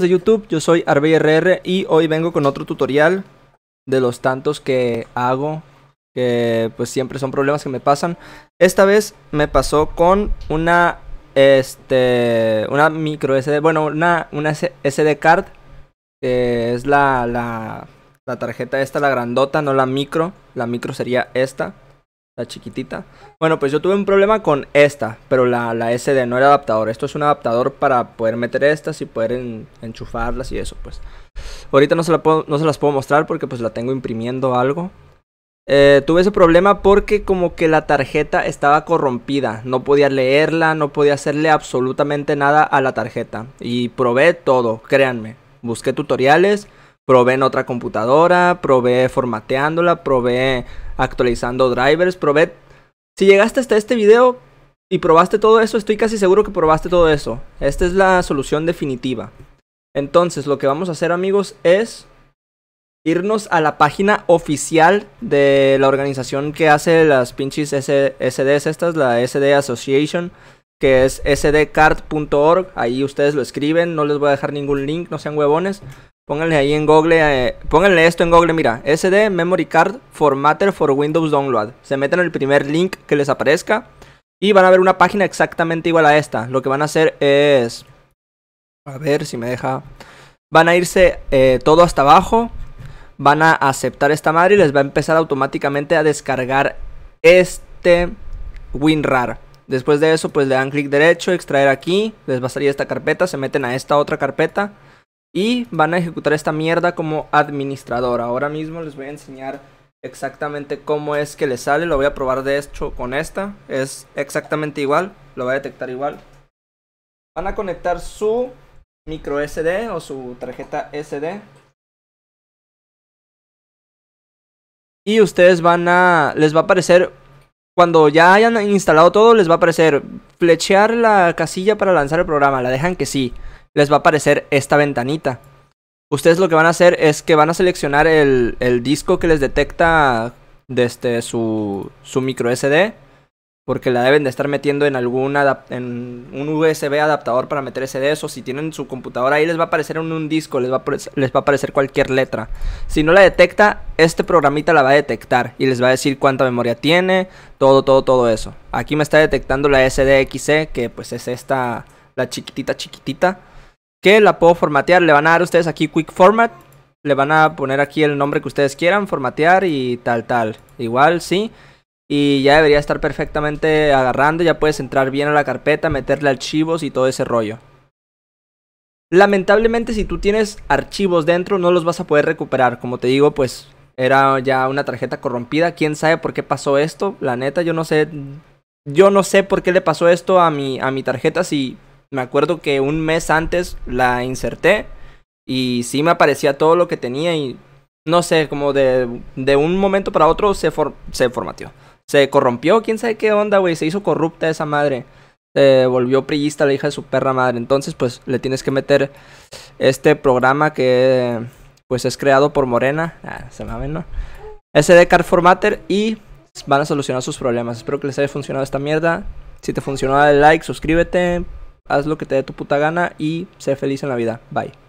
de YouTube, yo soy RR y hoy vengo con otro tutorial de los tantos que hago, que pues siempre son problemas que me pasan. Esta vez me pasó con una, este, una micro SD, bueno, una, una SD card, que es la, la, la tarjeta esta, la grandota, no la micro, la micro sería esta. La chiquitita. Bueno, pues yo tuve un problema con esta, pero la, SD no era adaptador. Esto es un adaptador para poder meter estas y poder enchufarlas y eso, pues. Ahorita no se, las puedo mostrar porque pues la tengo imprimiendo algo. Eh, tuve ese problema porque como que la tarjeta estaba corrompida. No podía leerla, no podía hacerle absolutamente nada a la tarjeta. Y probé todo, créanme. Busqué tutoriales, probé en otra computadora, probé formateándola, probé actualizando drivers, probé... Si llegaste hasta este video y probaste todo eso, estoy casi seguro que probaste todo eso. Esta es la solución definitiva. Entonces, lo que vamos a hacer amigos es irnos a la página oficial de la organización que hace las pinches SDs estas, la SD Association, que es sdcard.org Ahí ustedes lo escriben, no les voy a dejar ningún link, no sean huevones. Pónganle ahí en Google, eh, pónganle esto en Google, mira, SD Memory Card Formatter for Windows Download. Se meten el primer link que les aparezca y van a ver una página exactamente igual a esta. Lo que van a hacer es... A ver si me deja... Van a irse eh, todo hasta abajo, van a aceptar esta madre y les va a empezar automáticamente a descargar este WinRAR. Después de eso, pues le dan clic derecho, extraer aquí, les va a salir esta carpeta, se meten a esta otra carpeta y van a ejecutar esta mierda como administrador. Ahora mismo les voy a enseñar exactamente cómo es que le sale. Lo voy a probar de hecho con esta. Es exactamente igual. Lo voy a detectar igual. Van a conectar su micro SD o su tarjeta SD. Y ustedes van a... Les va a aparecer... Cuando ya hayan instalado todo, les va a aparecer flechear la casilla para lanzar el programa. La dejan que sí les va a aparecer esta ventanita. Ustedes lo que van a hacer es que van a seleccionar el, disco que les detecta desde este, su, micro SD. Porque la deben de estar metiendo en algún en un USB adaptador para meter SD O si tienen su computadora ahí les va a aparecer en un disco, les va, les va a aparecer cualquier letra. Si no la detecta, este programita la va a detectar. Y les va a decir cuánta memoria tiene, todo, todo, todo eso. Aquí me está detectando la SDXC. que pues es esta, la chiquitita, chiquitita que la puedo formatear. Le van a dar ustedes aquí Quick Format. Le van a poner aquí el nombre que ustedes quieran, formatear y tal, tal. Igual, sí. Y ya debería estar perfectamente agarrando. Ya puedes entrar bien a la carpeta, meterle archivos y todo ese rollo. Lamentablemente si tú tienes archivos dentro no los vas a poder recuperar. Como te digo, pues era ya una tarjeta corrompida. ¿Quién sabe por qué pasó esto? La neta, yo no sé. Yo no sé por qué le pasó esto a mi, a mi tarjeta si me acuerdo que un mes antes la inserté y sí me aparecía todo lo que tenía y no sé, como de, un momento para otro se, se formateó. Se corrompió, quién sabe qué onda, güey. Se hizo corrupta esa madre. Se volvió prillista la hija de su perra madre. Entonces, pues le tienes que meter este programa que pues es creado por Morena. Ah, se me ¿no? SD Card Formatter y van a solucionar sus problemas. Espero que les haya funcionado esta mierda. Si te funcionó, dale like, suscríbete haz lo que te dé tu puta gana y sé feliz en la vida. Bye.